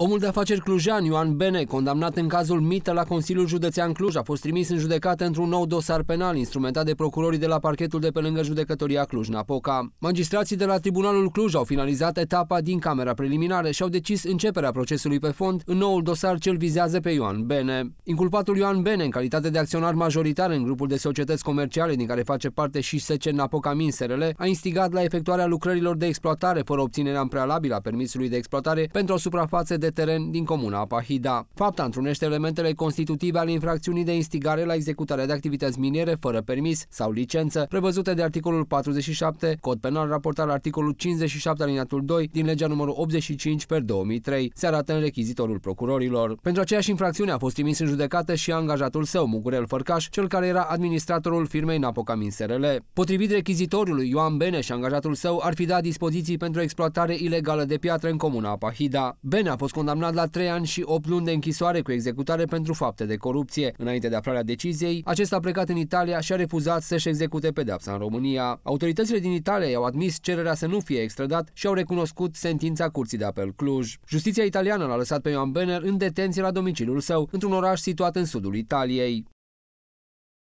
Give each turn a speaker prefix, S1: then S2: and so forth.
S1: Omul de afaceri clujan, Ioan Bene, condamnat în cazul Mită la Consiliul Județean Cluj, a fost trimis în judecată într-un nou dosar penal instrumentat de procurorii de la parchetul de pe lângă judecătoria Cluj-Napoca. Magistrații de la Tribunalul Cluj au finalizat etapa din camera preliminare și au decis începerea procesului pe fond în noul dosar ce îl vizează pe Ioan Bene. Inculpatul Ioan Bene, în calitate de acționar majoritar în grupul de societăți comerciale din care face parte și SC Napoca Minserele, a instigat la efectuarea lucrărilor de exploatare fără obținerea în prealabil a permisului de exploatare pentru o suprafață de de teren din comuna Apahida. Fapta întrunește elementele constitutive ale infracțiunii de instigare la executarea de activități miniere fără permis sau licență, prevăzute de articolul 47, cod penal raportat la articolul 57 alineatul 2 din legea numărul 85 per 2003, se arată în rechizitorul procurorilor. Pentru aceeași infracțiune a fost trimis în judecată și angajatul său, Mugurel Fărcaș, cel care era administratorul firmei Napocamin SRL. Potrivit rechizitorului, Ioan Bene și angajatul său ar fi dat dispoziții pentru exploatare ilegală de piatră în comuna Apahida. Bene a fost condamnat la 3 ani și 8 luni de închisoare cu executare pentru fapte de corupție. Înainte de aflarea deciziei, acesta a plecat în Italia și a refuzat să-și execute pedeapsa în România. Autoritățile din Italia i-au admis cererea să nu fie extradat și au recunoscut sentința Curții de Apel Cluj. Justiția italiană l-a lăsat pe Ioan Benner în detenție la domiciliul său, într-un oraș situat în sudul Italiei.